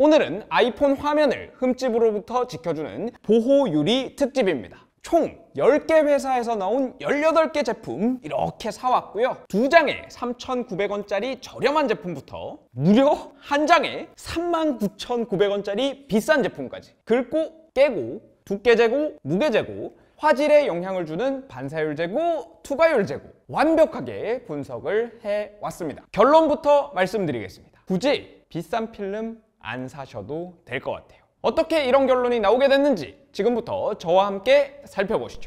오늘은 아이폰 화면을 흠집으로부터 지켜주는 보호유리 특집입니다. 총 10개 회사에서 나온 18개 제품 이렇게 사왔고요. 두 장에 3,900원짜리 저렴한 제품부터 무려 한 장에 39,900원짜리 비싼 제품까지 긁고 깨고 두께 재고 무게 재고 화질에 영향을 주는 반사율 재고, 투과율 재고 완벽하게 분석을 해왔습니다. 결론부터 말씀드리겠습니다. 굳이 비싼 필름 안 사셔도 될 것 같아요. 어떻게 이런 결론이 나오게 됐는지 지금부터 저와 함께 살펴보시죠.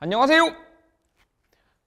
안녕하세요.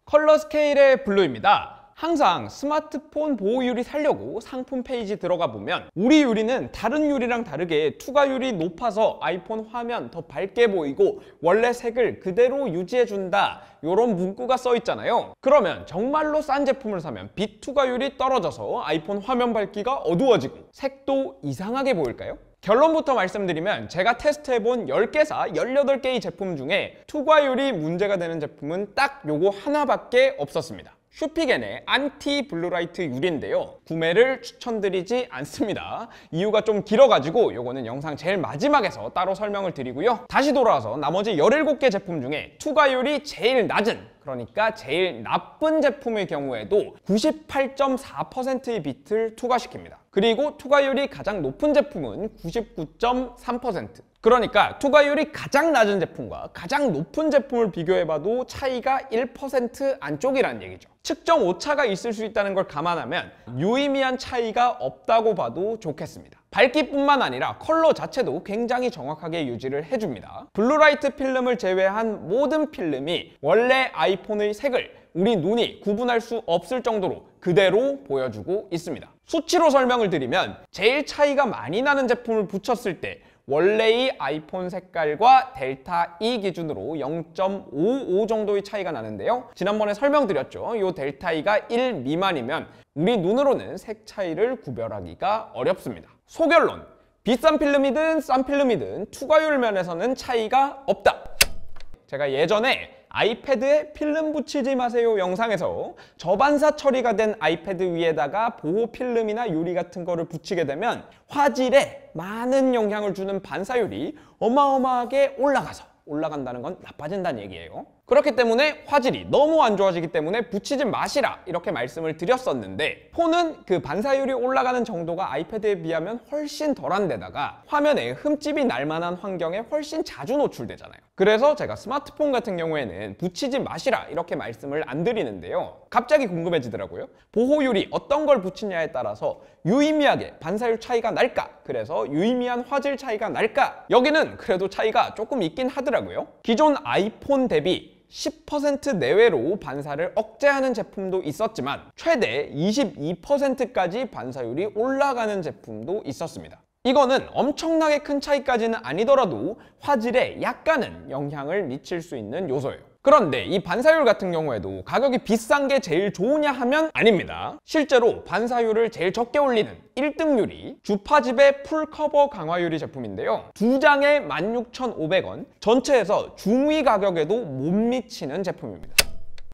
컬러 스케일의 블루입니다. 항상 스마트폰 보호율이 살려고 상품 페이지 들어가 보면 우리 유리는 다른 유리랑 다르게 투과율이 높아서 아이폰 화면 더 밝게 보이고 원래 색을 그대로 유지해준다 이런 문구가 써 있잖아요 그러면 정말로 싼 제품을 사면 빛 투과율이 떨어져서 아이폰 화면 밝기가 어두워지고 색도 이상하게 보일까요? 결론부터 말씀드리면 제가 테스트해본 10개사 18개의 제품 중에 투과율이 문제가 되는 제품은 딱 요거 하나밖에 없었습니다 슈피겐의 안티 블루라이트 유리인데요 구매를 추천드리지 않습니다 이유가 좀 길어가지고 요거는 영상 제일 마지막에서 따로 설명을 드리고요 다시 돌아와서 나머지 17개 제품 중에 투과율이 제일 낮은 그러니까 제일 나쁜 제품의 경우에도 98.4%의 빛을 투과시킵니다. 그리고 투과율이 가장 높은 제품은 99.3% 그러니까 투과율이 가장 낮은 제품과 가장 높은 제품을 비교해봐도 차이가 1% 안쪽이라는 얘기죠. 측정 오차가 있을 수 있다는 걸 감안하면 유의미한 차이가 없다고 봐도 좋겠습니다. 밝기뿐만 아니라 컬러 자체도 굉장히 정확하게 유지를 해줍니다. 블루라이트 필름을 제외한 모든 필름이 원래 아이폰의 색을 우리 눈이 구분할 수 없을 정도로 그대로 보여주고 있습니다. 수치로 설명을 드리면 제일 차이가 많이 나는 제품을 붙였을 때 원래의 아이폰 색깔과 델타 E 기준으로 0.55 정도의 차이가 나는데요. 지난번에 설명드렸죠. 이 델타 E가 1 미만이면 우리 눈으로는 색 차이를 구별하기가 어렵습니다. 소결론 비싼 필름이든 싼 필름이든 투과율 면에서는 차이가 없다 제가 예전에 아이패드에 필름 붙이지 마세요 영상에서 저반사 처리가 된 아이패드 위에다가 보호 필름이나 유리 같은 거를 붙이게 되면 화질에 많은 영향을 주는 반사율이 어마어마하게 올라가서 올라간다는 건 나빠진다는 얘기예요 그렇기 때문에 화질이 너무 안 좋아지기 때문에 붙이지 마시라 이렇게 말씀을 드렸었는데 폰은 그 반사율이 올라가는 정도가 아이패드에 비하면 훨씬 덜한 데다가 화면에 흠집이 날 만한 환경에 훨씬 자주 노출되잖아요 그래서 제가 스마트폰 같은 경우에는 붙이지 마시라 이렇게 말씀을 안 드리는데요 갑자기 궁금해지더라고요 보호율이 어떤 걸 붙이냐에 따라서 유의미하게 반사율 차이가 날까 그래서 유의미한 화질 차이가 날까 여기는 그래도 차이가 조금 있긴 하더라고요 기존 아이폰 대비 10% 내외로 반사를 억제하는 제품도 있었지만 최대 22%까지 반사율이 올라가는 제품도 있었습니다. 이거는 엄청나게 큰 차이까지는 아니더라도 화질에 약간은 영향을 미칠 수 있는 요소예요. 그런데 이 반사율 같은 경우에도 가격이 비싼 게 제일 좋으냐 하면 아닙니다. 실제로 반사율을 제일 적게 올리는 1등률이 주파집의 풀커버 강화유리 제품인데요. 두 장에 16,500원, 전체에서 중위 가격에도 못 미치는 제품입니다.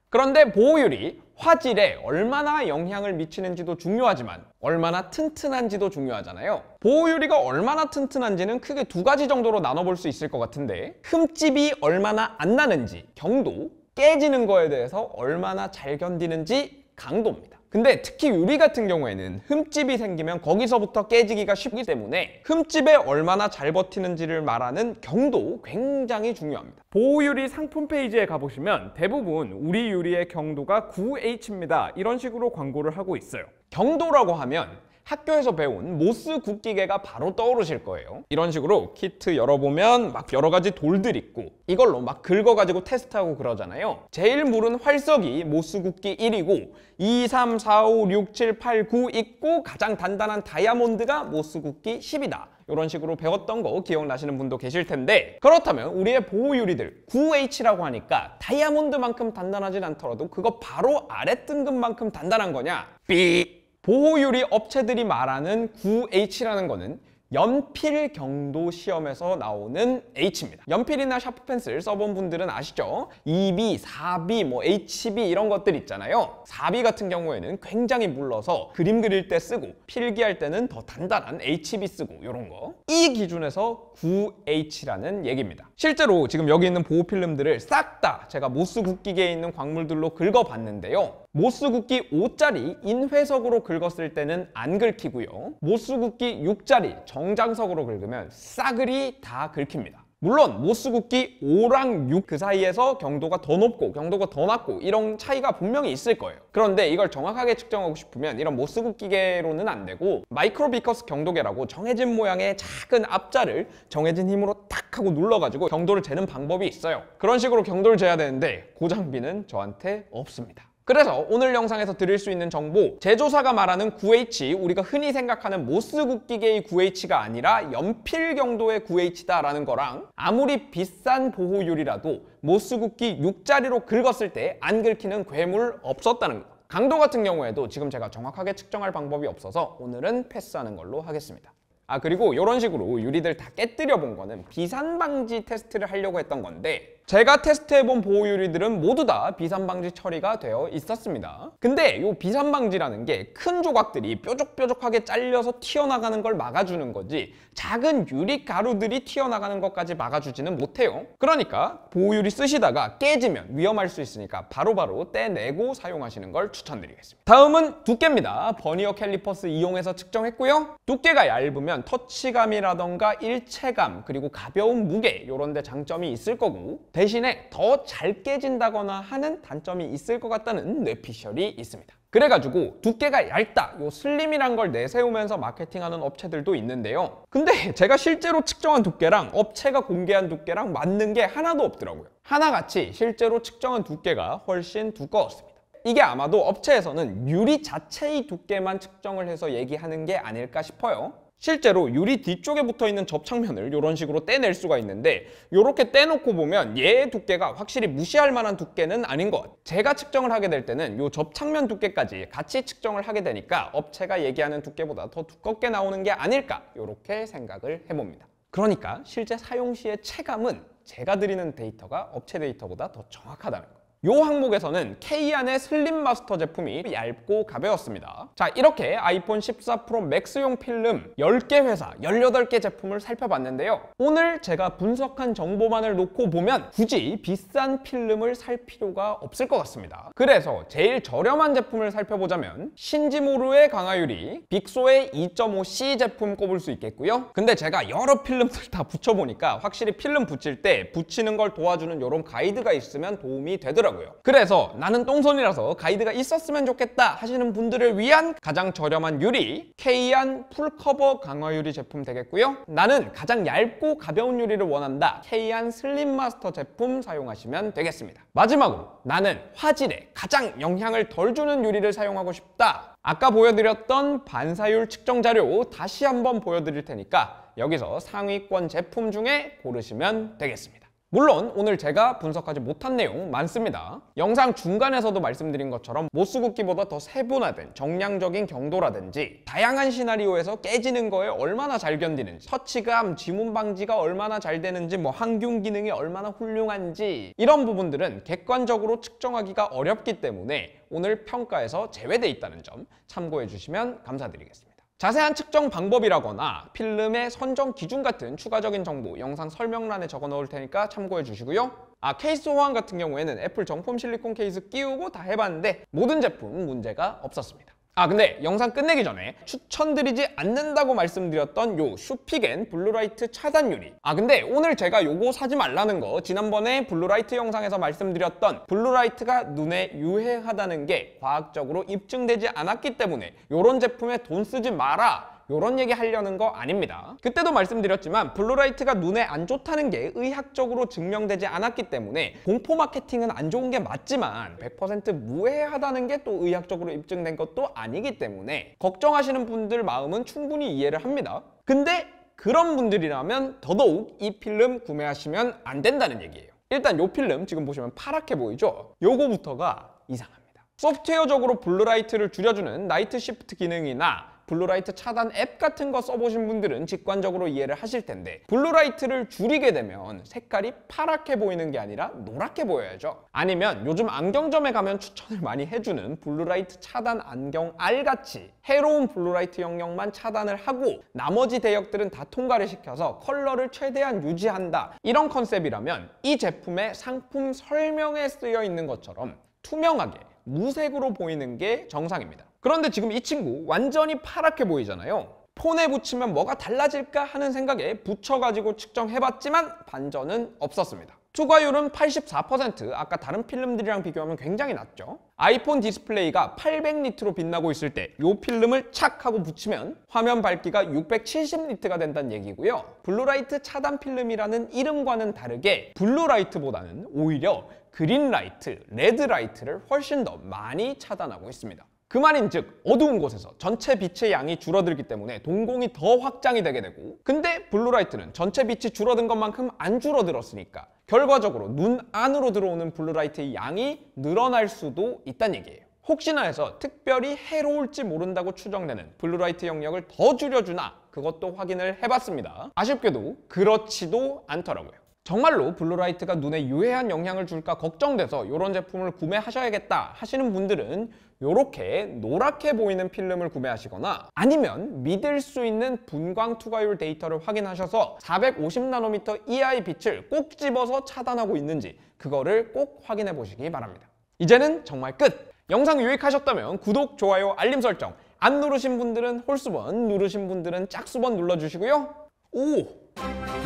그런데 보호율이 화질에 얼마나 영향을 미치는지도 중요하지만 얼마나 튼튼한지도 중요하잖아요. 보호유리가 얼마나 튼튼한지는 크게 두 가지 정도로 나눠볼 수 있을 것 같은데 흠집이 얼마나 안 나는지, 경도, 깨지는 거에 대해서 얼마나 잘 견디는지 강도입니다. 근데 특히 유리 같은 경우에는 흠집이 생기면 거기서부터 깨지기가 쉽기 때문에 흠집에 얼마나 잘 버티는지를 말하는 경도 굉장히 중요합니다. 보호유리 상품 페이지에 가보시면 대부분 우리 유리의 경도가 9H입니다. 이런 식으로 광고를 하고 있어요. 경도라고 하면 학교에서 배운 모스 국기계가 바로 떠오르실 거예요. 이런 식으로 키트 열어보면 막 여러 가지 돌들 있고 이걸로 막 긁어가지고 테스트하고 그러잖아요. 제일 물은 활석이 모스 국기 1이고 2, 3, 4, 5, 6, 7, 8, 9 있고 가장 단단한 다이아몬드가 모스 국기 10이다. 이런 식으로 배웠던 거 기억나시는 분도 계실 텐데 그렇다면 우리의 보호유리들 9H라고 하니까 다이아몬드만큼 단단하진 않더라도 그거 바로 아래 등급만큼 단단한 거냐? 삐! 보호유리 업체들이 말하는 9H라는 거는 연필 경도 시험에서 나오는 H입니다. 연필이나 샤프펜슬 써본 분들은 아시죠? 2B, e 4B, 뭐 HB 이런 것들 있잖아요. 4B 같은 경우에는 굉장히 물러서 그림 그릴 때 쓰고 필기할 때는 더 단단한 HB 쓰고 이런 거. 이 기준에서 9H라는 얘기입니다. 실제로 지금 여기 있는 보호필름들을 싹 다 제가 모스 국기계에 있는 광물들로 긁어봤는데요. 모스굵기 5짜리 인회석으로 긁었을 때는 안 긁히고요. 모스굵기 6짜리 정장석으로 긁으면 싸그리 다 긁힙니다. 물론 모스굵기 5랑 6 그 사이에서 경도가 더 높고 경도가 더 낮고 이런 차이가 분명히 있을 거예요 그런데 이걸 정확하게 측정하고 싶으면 이런 모스굵기계로는안 되고 마이크로비커스 경도계라고 정해진 모양의 작은 앞자를 정해진 힘으로 탁 하고 눌러가지고 경도를 재는 방법이 있어요 그런 식으로 경도를 재야 되는데 고장비는 저한테 없습니다 그래서 오늘 영상에서 드릴 수 있는 정보 제조사가 말하는 9H 우리가 흔히 생각하는 모스국 기계의 9H가 아니라 연필 경도의 9H다라는 거랑 아무리 비싼 보호율이라도 모스국기 6자리로 긁었을 때 안 긁히는 괴물 없었다는 거 강도 같은 경우에도 지금 제가 정확하게 측정할 방법이 없어서 오늘은 패스하는 걸로 하겠습니다 아 그리고 이런 식으로 유리들 다 깨뜨려 본 거는 비산방지 테스트를 하려고 했던 건데 제가 테스트해본 보호 유리들은 모두 다 비산방지 처리가 되어 있었습니다. 근데 이 비산방지라는 게 큰 조각들이 뾰족뾰족하게 잘려서 튀어나가는 걸 막아주는 거지 작은 유리 가루들이 튀어나가는 것까지 막아주지는 못해요. 그러니까 보호 유리 쓰시다가 깨지면 위험할 수 있으니까 바로바로 떼내고 사용하시는 걸 추천드리겠습니다. 다음은 두께입니다. 버니어 캘리퍼스 이용해서 측정했고요. 두께가 얇으면 터치감이라던가 일체감 그리고 가벼운 무게 이런 데 장점이 있을 거고 대신에 더 잘 깨진다거나 하는 단점이 있을 것 같다는 뇌피셜이 있습니다. 그래가지고 두께가 얇다, 요 슬림이란 걸 내세우면서 마케팅하는 업체들도 있는데요. 근데 제가 실제로 측정한 두께랑 업체가 공개한 두께랑 맞는 게 하나도 없더라고요. 하나같이 실제로 측정한 두께가 훨씬 두꺼웠습니다. 이게 아마도 업체에서는 유리 자체의 두께만 측정을 해서 얘기하는 게 아닐까 싶어요. 실제로 유리 뒤쪽에 붙어있는 접착면을 이런 식으로 떼낼 수가 있는데 이렇게 떼놓고 보면 얘의 두께가 확실히 무시할 만한 두께는 아닌 것 제가 측정을 하게 될 때는 이 접착면 두께까지 같이 측정을 하게 되니까 업체가 얘기하는 두께보다 더 두껍게 나오는 게 아닐까 이렇게 생각을 해봅니다 그러니까 실제 사용 시의 체감은 제가 드리는 데이터가 업체 데이터보다 더 정확하다는 것이 항목에서는 K안의 슬림 마스터 제품이 얇고 가벼웠습니다. 자 이렇게 아이폰 14 프로 맥스용 필름 10개 회사 18개 제품을 살펴봤는데요. 오늘 제가 분석한 정보만을 놓고 보면 굳이 비싼 필름을 살 필요가 없을 것 같습니다. 그래서 제일 저렴한 제품을 살펴보자면 신지모르의 강화율이 빅소의 2.5C 제품 꼽을 수 있겠고요. 근데 제가 여러 필름들 다 붙여보니까 확실히 필름 붙일 때 붙이는 걸 도와주는 이런 가이드가 있으면 도움이 되더라고요. 있더라고요. 그래서 나는 똥손이라서 가이드가 있었으면 좋겠다 하시는 분들을 위한 가장 저렴한 유리 케이안 풀커버 강화 유리 제품 되겠고요. 나는 가장 얇고 가벼운 유리를 원한다 케이안 슬림 마스터 제품 사용하시면 되겠습니다. 마지막으로 나는 화질에 가장 영향을 덜 주는 유리를 사용하고 싶다. 아까 보여드렸던 반사율 측정 자료 다시 한번 보여드릴 테니까 여기서 상위권 제품 중에 고르시면 되겠습니다. 물론 오늘 제가 분석하지 못한 내용 많습니다. 영상 중간에서도 말씀드린 것처럼 모스국기보다 더 세분화된 정량적인 경도라든지 다양한 시나리오에서 깨지는 거에 얼마나 잘 견디는지 터치감, 지문 방지가 얼마나 잘 되는지 뭐 항균 기능이 얼마나 훌륭한지 이런 부분들은 객관적으로 측정하기가 어렵기 때문에 오늘 평가에서 제외돼 있다는 점 참고해 주시면 감사드리겠습니다. 자세한 측정 방법이라거나 필름의 선정 기준 같은 추가적인 정보 영상 설명란에 적어 놓을 테니까 참고해 주시고요. 아 케이스 호환 같은 경우에는 애플 정품 실리콘 케이스 끼우고 다 해봤는데 모든 제품 문제가 없었습니다. 아 근데 영상 끝내기 전에 추천드리지 않는다고 말씀드렸던 요 슈피겐 블루라이트 차단유리 아 근데 오늘 제가 요거 사지 말라는 거 지난번에 블루라이트 영상에서 말씀드렸던 블루라이트가 눈에 유해하다는 게 과학적으로 입증되지 않았기 때문에 요런 제품에 돈 쓰지 마라 이런 얘기 하려는 거 아닙니다. 그때도 말씀드렸지만 블루라이트가 눈에 안 좋다는 게 의학적으로 증명되지 않았기 때문에 공포 마케팅은 안 좋은 게 맞지만 100% 무해하다는 게 또 의학적으로 입증된 것도 아니기 때문에 걱정하시는 분들 마음은 충분히 이해를 합니다. 근데 그런 분들이라면 더더욱 이 필름 구매하시면 안 된다는 얘기예요. 일단 이 필름 지금 보시면 파랗게 보이죠? 요거부터가 이상합니다. 소프트웨어적으로 블루라이트를 줄여주는 나이트 시프트 기능이나 블루라이트 차단 앱 같은 거 써보신 분들은 직관적으로 이해를 하실 텐데 블루라이트를 줄이게 되면 색깔이 파랗게 보이는 게 아니라 노랗게 보여야죠. 아니면 요즘 안경점에 가면 추천을 많이 해주는 블루라이트 차단 안경 R같이 해로운 블루라이트 영역만 차단을 하고 나머지 대역들은 다 통과를 시켜서 컬러를 최대한 유지한다 이런 컨셉이라면 이 제품의 상품 설명에 쓰여 있는 것처럼 투명하게 무색으로 보이는 게 정상입니다. 그런데 지금 이 친구 완전히 파랗게 보이잖아요. 폰에 붙이면 뭐가 달라질까 하는 생각에 붙여가지고 측정해봤지만 반전은 없었습니다. 투과율은84% 아까 다른 필름들이랑 비교하면 굉장히 낮죠 아이폰 디스플레이가 800니트로 빛나고 있을 때 이 필름을 착 하고 붙이면 화면 밝기가 670니트가 된다는 얘기고요 블루라이트 차단 필름이라는 이름과는 다르게 블루라이트보다는 오히려 그린라이트, 레드라이트를 훨씬 더 많이 차단하고 있습니다 그 말인즉 어두운 곳에서 전체 빛의 양이 줄어들기 때문에 동공이 더 확장이 되게 되고 근데 블루라이트는 전체 빛이 줄어든 것만큼 안 줄어들었으니까 결과적으로 눈 안으로 들어오는 블루라이트의 양이 늘어날 수도 있다는 얘기예요. 혹시나 해서 특별히 해로울지 모른다고 추정되는 블루라이트 영역을 더 줄여주나 그것도 확인을 해봤습니다. 아쉽게도 그렇지도 않더라고요. 정말로 블루라이트가 눈에 유해한 영향을 줄까 걱정돼서 이런 제품을 구매하셔야겠다 하시는 분들은 이렇게 노랗게 보이는 필름을 구매하시거나 아니면 믿을 수 있는 분광 투과율 데이터를 확인하셔서 450나노미터 이하의 빛을 꼭 집어서 차단하고 있는지 그거를 꼭 확인해 보시기 바랍니다. 이제는 정말 끝! 영상 유익하셨다면 구독, 좋아요, 알림 설정 안 누르신 분들은 홀수번, 누르신 분들은 짝수번 눌러주시고요. 오!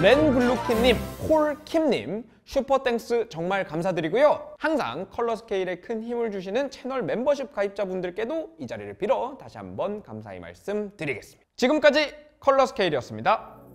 렌블루킴님, 콜킴님, 슈퍼땡스 정말 감사드리고요. 항상 컬러 스케일에 큰 힘을 주시는 채널 멤버십 가입자분들께도 이 자리를 빌어 다시 한번 감사의 말씀 드리겠습니다. 지금까지 컬러 스케일이었습니다.